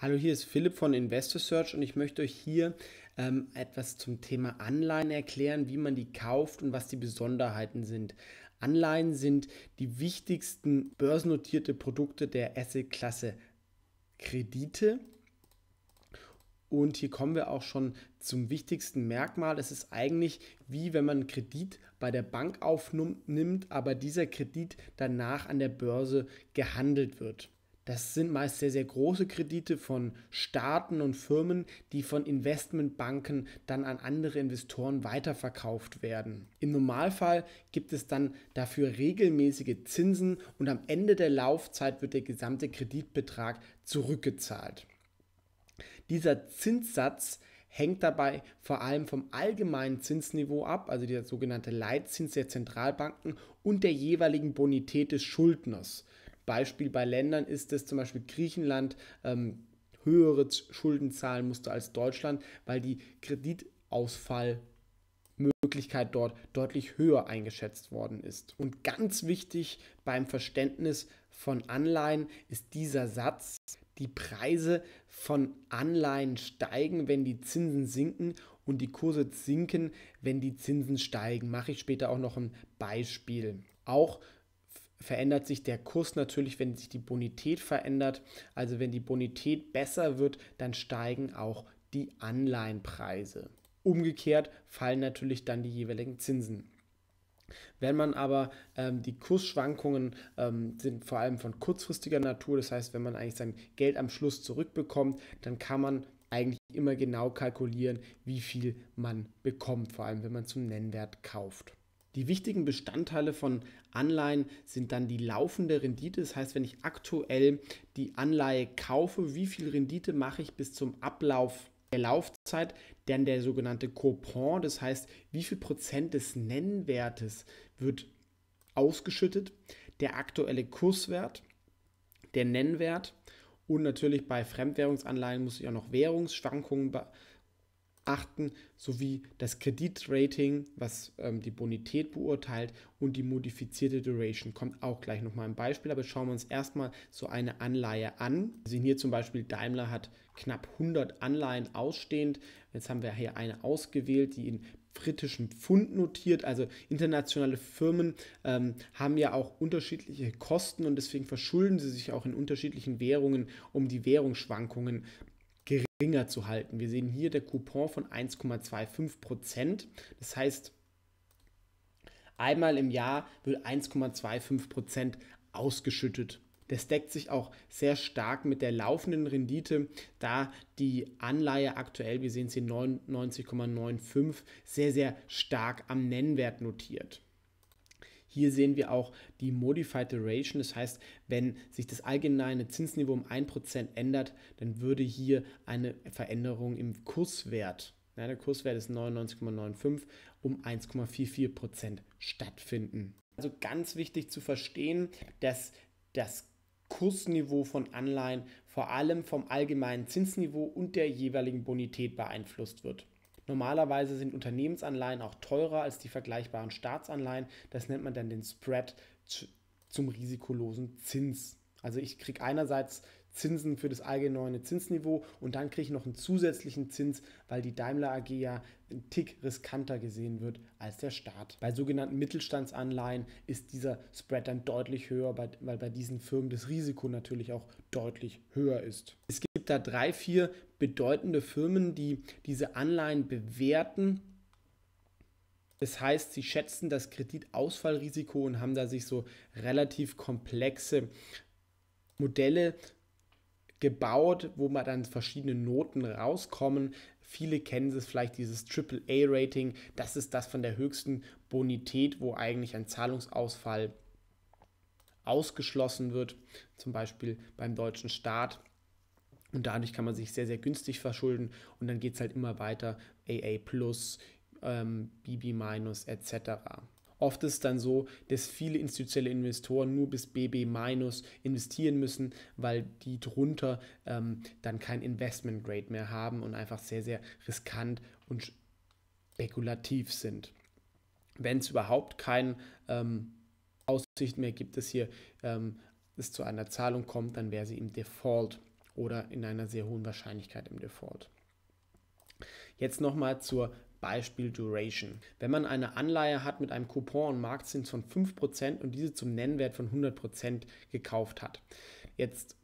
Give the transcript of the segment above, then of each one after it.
Hallo, hier ist Philipp von Investor Search und ich möchte euch hier ähm, etwas zum Thema Anleihen erklären, wie man die kauft und was die Besonderheiten sind. Anleihen sind die wichtigsten börsennotierte Produkte der Asset-Klasse Kredite. Und hier kommen wir auch schon zum wichtigsten Merkmal. Es ist eigentlich wie wenn man einen Kredit bei der Bank aufnimmt, aber dieser Kredit danach an der Börse gehandelt wird. Das sind meist sehr, sehr große Kredite von Staaten und Firmen, die von Investmentbanken dann an andere Investoren weiterverkauft werden. Im Normalfall gibt es dann dafür regelmäßige Zinsen und am Ende der Laufzeit wird der gesamte Kreditbetrag zurückgezahlt. Dieser Zinssatz hängt dabei vor allem vom allgemeinen Zinsniveau ab, also der sogenannte Leitzins der Zentralbanken und der jeweiligen Bonität des Schuldners. Beispiel bei Ländern ist es zum Beispiel Griechenland ähm, höhere Schulden zahlen musste als Deutschland, weil die Kreditausfallmöglichkeit dort deutlich höher eingeschätzt worden ist. Und ganz wichtig beim Verständnis von Anleihen ist dieser Satz, die Preise von Anleihen steigen, wenn die Zinsen sinken und die Kurse sinken, wenn die Zinsen steigen. Mache ich später auch noch ein Beispiel. Auch verändert sich der Kurs natürlich, wenn sich die Bonität verändert. Also wenn die Bonität besser wird, dann steigen auch die Anleihenpreise. Umgekehrt fallen natürlich dann die jeweiligen Zinsen. Wenn man aber ähm, die Kursschwankungen ähm, sind vor allem von kurzfristiger Natur, das heißt, wenn man eigentlich sein Geld am Schluss zurückbekommt, dann kann man eigentlich immer genau kalkulieren, wie viel man bekommt, vor allem wenn man zum Nennwert kauft. Die wichtigen Bestandteile von Anleihen sind dann die laufende Rendite. Das heißt, wenn ich aktuell die Anleihe kaufe, wie viel Rendite mache ich bis zum Ablauf der Laufzeit, dann der sogenannte Coupon, das heißt, wie viel Prozent des Nennwertes wird ausgeschüttet, der aktuelle Kurswert, der Nennwert und natürlich bei Fremdwährungsanleihen muss ich auch noch Währungsschwankungen achten, sowie das Kreditrating, was ähm, die Bonität beurteilt und die modifizierte Duration. Kommt auch gleich nochmal ein Beispiel, aber schauen wir uns erstmal so eine Anleihe an. Wir sehen hier zum Beispiel, Daimler hat knapp 100 Anleihen ausstehend. Jetzt haben wir hier eine ausgewählt, die in britischen Pfund notiert. Also internationale Firmen ähm, haben ja auch unterschiedliche Kosten und deswegen verschulden sie sich auch in unterschiedlichen Währungen, um die Währungsschwankungen geringer zu halten. Wir sehen hier der Coupon von 1,25 Prozent. Das heißt, einmal im Jahr wird 1,25 Prozent ausgeschüttet. Das deckt sich auch sehr stark mit der laufenden Rendite, da die Anleihe aktuell, wir sehen sie 99,95, sehr, sehr stark am Nennwert notiert. Hier sehen wir auch die Modified Duration, das heißt, wenn sich das allgemeine Zinsniveau um 1% ändert, dann würde hier eine Veränderung im Kurswert, ja, der Kurswert ist 99,95, um 1,44% stattfinden. Also ganz wichtig zu verstehen, dass das Kursniveau von Anleihen vor allem vom allgemeinen Zinsniveau und der jeweiligen Bonität beeinflusst wird. Normalerweise sind Unternehmensanleihen auch teurer als die vergleichbaren Staatsanleihen. Das nennt man dann den Spread zum risikolosen Zins. Also ich kriege einerseits Zinsen für das allgemeine Zinsniveau und dann kriege ich noch einen zusätzlichen Zins, weil die Daimler AG ja ein Tick riskanter gesehen wird als der Staat. Bei sogenannten Mittelstandsanleihen ist dieser Spread dann deutlich höher, weil bei diesen Firmen das Risiko natürlich auch deutlich höher ist. Es gibt da drei, vier bedeutende Firmen, die diese Anleihen bewerten. Das heißt, sie schätzen das Kreditausfallrisiko und haben da sich so relativ komplexe Modelle gebaut, wo man dann verschiedene Noten rauskommen. Viele kennen es vielleicht, dieses AAA-Rating. Das ist das von der höchsten Bonität, wo eigentlich ein Zahlungsausfall ausgeschlossen wird, zum Beispiel beim deutschen Staat. Und dadurch kann man sich sehr, sehr günstig verschulden und dann geht es halt immer weiter, AA plus, ähm, BB minus etc. Oft ist es dann so, dass viele institutionelle Investoren nur bis BB minus investieren müssen, weil die drunter ähm, dann kein Investment Grade mehr haben und einfach sehr, sehr riskant und spekulativ sind. Wenn es überhaupt keine ähm, Aussicht mehr gibt, dass hier ähm, es zu einer Zahlung kommt, dann wäre sie im Default oder in einer sehr hohen Wahrscheinlichkeit im Default. Jetzt nochmal zur Beispiel Duration. Wenn man eine Anleihe hat mit einem Coupon und Marktzins von 5% und diese zum Nennwert von 100% gekauft hat. Jetzt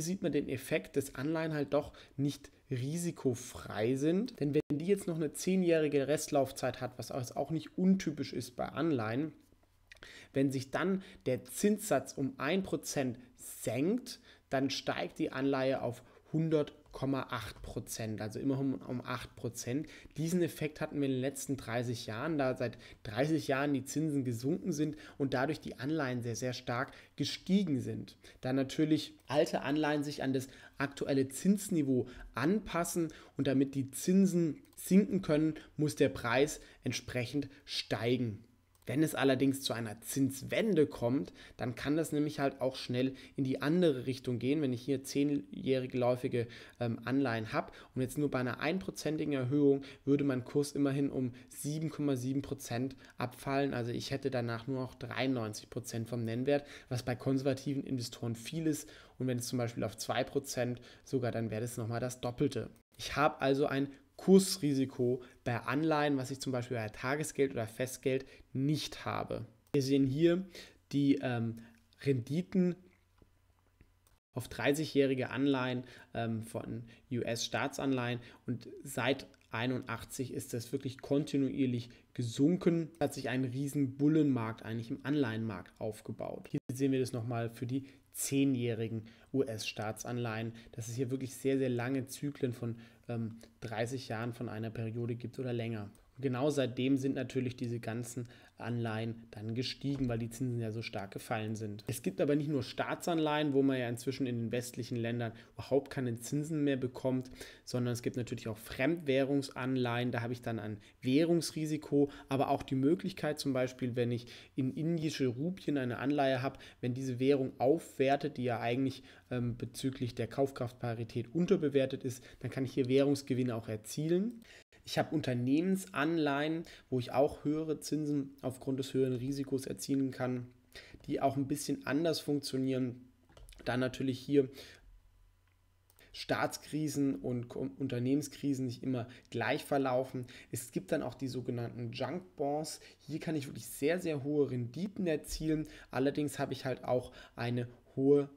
sieht man den Effekt, dass Anleihen halt doch nicht risikofrei sind. Denn wenn die jetzt noch eine 10-jährige Restlaufzeit hat, was auch nicht untypisch ist bei Anleihen, wenn sich dann der Zinssatz um 1% senkt, dann steigt die Anleihe auf 100,8 also immerhin um 8 Diesen Effekt hatten wir in den letzten 30 Jahren, da seit 30 Jahren die Zinsen gesunken sind und dadurch die Anleihen sehr, sehr stark gestiegen sind. Da natürlich alte Anleihen sich an das aktuelle Zinsniveau anpassen und damit die Zinsen sinken können, muss der Preis entsprechend steigen. Wenn es allerdings zu einer Zinswende kommt, dann kann das nämlich halt auch schnell in die andere Richtung gehen. Wenn ich hier zehnjährige läufige ähm, Anleihen habe und jetzt nur bei einer einprozentigen Erhöhung würde mein Kurs immerhin um 7,7% Prozent abfallen. Also ich hätte danach nur noch 93% Prozent vom Nennwert, was bei konservativen Investoren viel ist. Und wenn es zum Beispiel auf 2% sogar, dann wäre das nochmal das Doppelte. Ich habe also ein Kursrisiko bei Anleihen, was ich zum Beispiel bei Tagesgeld oder Festgeld nicht habe. Wir sehen hier die ähm, Renditen auf 30-jährige Anleihen ähm, von US-Staatsanleihen und seit 81 ist das wirklich kontinuierlich gesunken, hat sich ein riesen Bullenmarkt eigentlich im Anleihenmarkt aufgebaut. Hier sehen wir das nochmal für die zehnjährigen US-Staatsanleihen, dass es hier wirklich sehr, sehr lange Zyklen von ähm, 30 Jahren von einer Periode gibt oder länger. genau seitdem sind natürlich diese ganzen Anleihen dann gestiegen, weil die Zinsen ja so stark gefallen sind. Es gibt aber nicht nur Staatsanleihen, wo man ja inzwischen in den westlichen Ländern überhaupt keine Zinsen mehr bekommt, sondern es gibt natürlich auch Fremdwährungsanleihen. Da habe ich dann ein Währungsrisiko, aber auch die Möglichkeit zum Beispiel, wenn ich in indische Rupien eine Anleihe habe, wenn diese Währung aufwertet, die ja eigentlich ähm, bezüglich der Kaufkraftparität unterbewertet ist, dann kann ich hier Währungsgewinne auch erzielen. Ich habe Unternehmensanleihen, wo ich auch höhere Zinsen aufgrund des höheren Risikos erzielen kann, die auch ein bisschen anders funktionieren. Dann natürlich hier Staatskrisen und Unternehmenskrisen nicht immer gleich verlaufen. Es gibt dann auch die sogenannten Junk Bonds. Hier kann ich wirklich sehr, sehr hohe Renditen erzielen. Allerdings habe ich halt auch eine hohe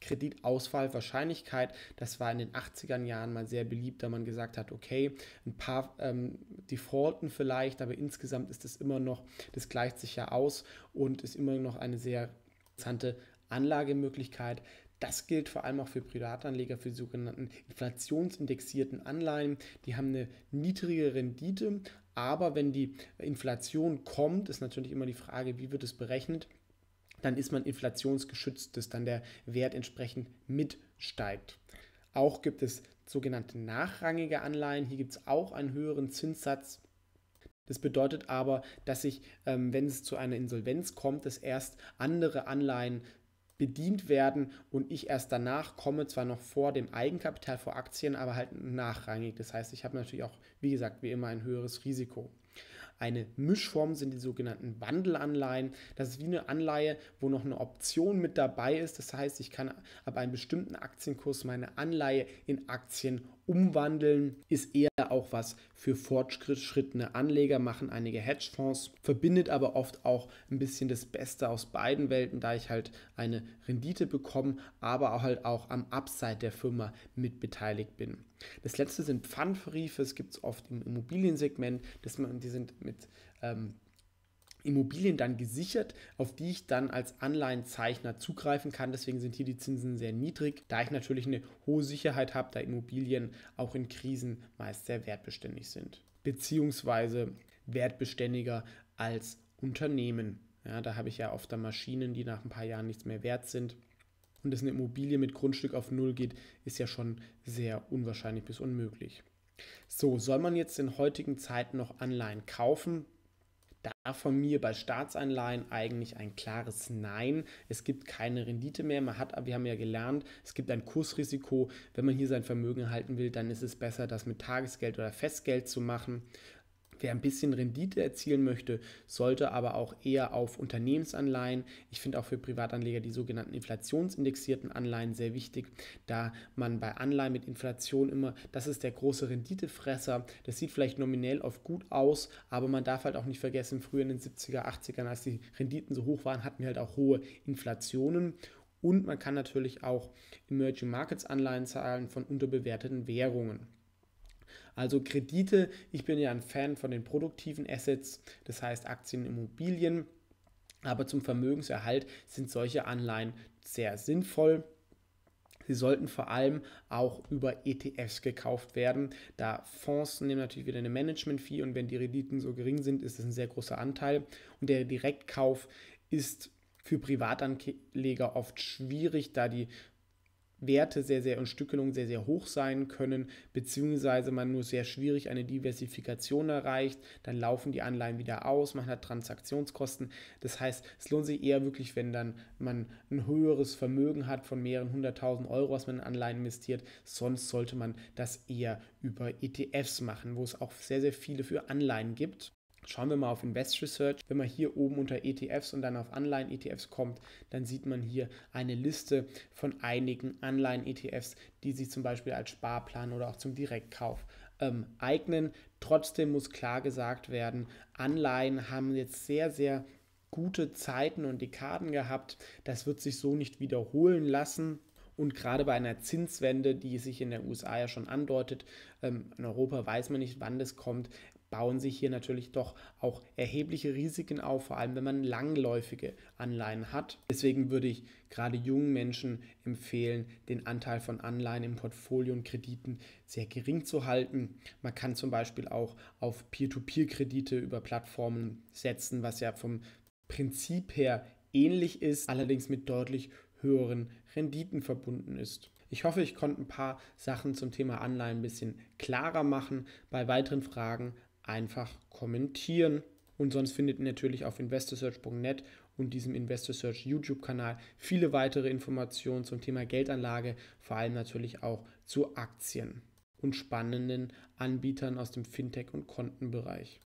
Kreditausfallwahrscheinlichkeit. Das war in den 80 ern Jahren mal sehr beliebt, da man gesagt hat, okay, ein paar ähm, Defaulten vielleicht, aber insgesamt ist das immer noch, das gleicht sich ja aus und ist immer noch eine sehr interessante Anlagemöglichkeit. Das gilt vor allem auch für Privatanleger, für sogenannten inflationsindexierten Anleihen. Die haben eine niedrige Rendite, aber wenn die Inflation kommt, ist natürlich immer die Frage, wie wird es berechnet dann ist man inflationsgeschützt, dass dann der Wert entsprechend mitsteigt. Auch gibt es sogenannte nachrangige Anleihen. Hier gibt es auch einen höheren Zinssatz. Das bedeutet aber, dass sich, ähm, wenn es zu einer Insolvenz kommt, dass erst andere Anleihen bedient werden und ich erst danach komme, zwar noch vor dem Eigenkapital, vor Aktien, aber halt nachrangig. Das heißt, ich habe natürlich auch, wie gesagt, wie immer ein höheres Risiko. Eine Mischform sind die sogenannten Wandelanleihen. Das ist wie eine Anleihe, wo noch eine Option mit dabei ist. Das heißt, ich kann ab einem bestimmten Aktienkurs meine Anleihe in Aktien umwandeln, ist eher auch was für fortschrittene Anleger, machen einige Hedgefonds, verbindet aber oft auch ein bisschen das Beste aus beiden Welten, da ich halt eine Rendite bekomme, aber halt auch am Upside der Firma mit beteiligt bin. Das letzte sind Pfandverriefe, es gibt es oft im Immobiliensegment, das man, die sind mit ähm, Immobilien dann gesichert, auf die ich dann als Anleihenzeichner zugreifen kann. Deswegen sind hier die Zinsen sehr niedrig, da ich natürlich eine hohe Sicherheit habe, da Immobilien auch in Krisen meist sehr wertbeständig sind, beziehungsweise wertbeständiger als Unternehmen. Ja, da habe ich ja oft dann Maschinen, die nach ein paar Jahren nichts mehr wert sind. Und dass eine Immobilie mit Grundstück auf Null geht, ist ja schon sehr unwahrscheinlich bis unmöglich. So, soll man jetzt in heutigen Zeiten noch Anleihen kaufen? von mir bei Staatsanleihen eigentlich ein klares Nein. Es gibt keine Rendite mehr. Man hat, wir haben ja gelernt, es gibt ein Kursrisiko. Wenn man hier sein Vermögen halten will, dann ist es besser, das mit Tagesgeld oder Festgeld zu machen. Wer ein bisschen Rendite erzielen möchte, sollte aber auch eher auf Unternehmensanleihen, ich finde auch für Privatanleger die sogenannten inflationsindexierten Anleihen sehr wichtig, da man bei Anleihen mit Inflation immer, das ist der große Renditefresser, das sieht vielleicht nominell oft gut aus, aber man darf halt auch nicht vergessen, früher in den 70er, 80ern, als die Renditen so hoch waren, hatten wir halt auch hohe Inflationen und man kann natürlich auch Emerging Markets Anleihen zahlen von unterbewerteten Währungen. Also Kredite, ich bin ja ein Fan von den produktiven Assets, das heißt Aktien, Immobilien, aber zum Vermögenserhalt sind solche Anleihen sehr sinnvoll. Sie sollten vor allem auch über ETFs gekauft werden, da Fonds nehmen natürlich wieder eine Management-Fee und wenn die Renditen so gering sind, ist das ein sehr großer Anteil. Und der Direktkauf ist für Privatanleger oft schwierig, da die Werte sehr, sehr und Stückelungen sehr, sehr hoch sein können, beziehungsweise man nur sehr schwierig eine Diversifikation erreicht, dann laufen die Anleihen wieder aus, man hat Transaktionskosten. Das heißt, es lohnt sich eher wirklich, wenn dann man ein höheres Vermögen hat von mehreren hunderttausend Euro, was man in Anleihen investiert. Sonst sollte man das eher über ETFs machen, wo es auch sehr, sehr viele für Anleihen gibt. Schauen wir mal auf Invest Research. Wenn man hier oben unter ETFs und dann auf Anleihen-ETFs kommt, dann sieht man hier eine Liste von einigen Anleihen-ETFs, die sich zum Beispiel als Sparplan oder auch zum Direktkauf ähm, eignen. Trotzdem muss klar gesagt werden, Anleihen haben jetzt sehr, sehr gute Zeiten und Dekaden gehabt. Das wird sich so nicht wiederholen lassen. Und gerade bei einer Zinswende, die sich in den USA ja schon andeutet, ähm, in Europa weiß man nicht, wann das kommt, bauen sich hier natürlich doch auch erhebliche Risiken auf, vor allem wenn man langläufige Anleihen hat. Deswegen würde ich gerade jungen Menschen empfehlen, den Anteil von Anleihen im Portfolio und Krediten sehr gering zu halten. Man kann zum Beispiel auch auf Peer-to-Peer-Kredite über Plattformen setzen, was ja vom Prinzip her ähnlich ist, allerdings mit deutlich höheren Renditen verbunden ist. Ich hoffe, ich konnte ein paar Sachen zum Thema Anleihen ein bisschen klarer machen. Bei weiteren Fragen einfach kommentieren. Und sonst findet ihr natürlich auf investorsearch.net und diesem InvestorSearch YouTube-Kanal viele weitere Informationen zum Thema Geldanlage, vor allem natürlich auch zu Aktien und spannenden Anbietern aus dem Fintech- und Kontenbereich.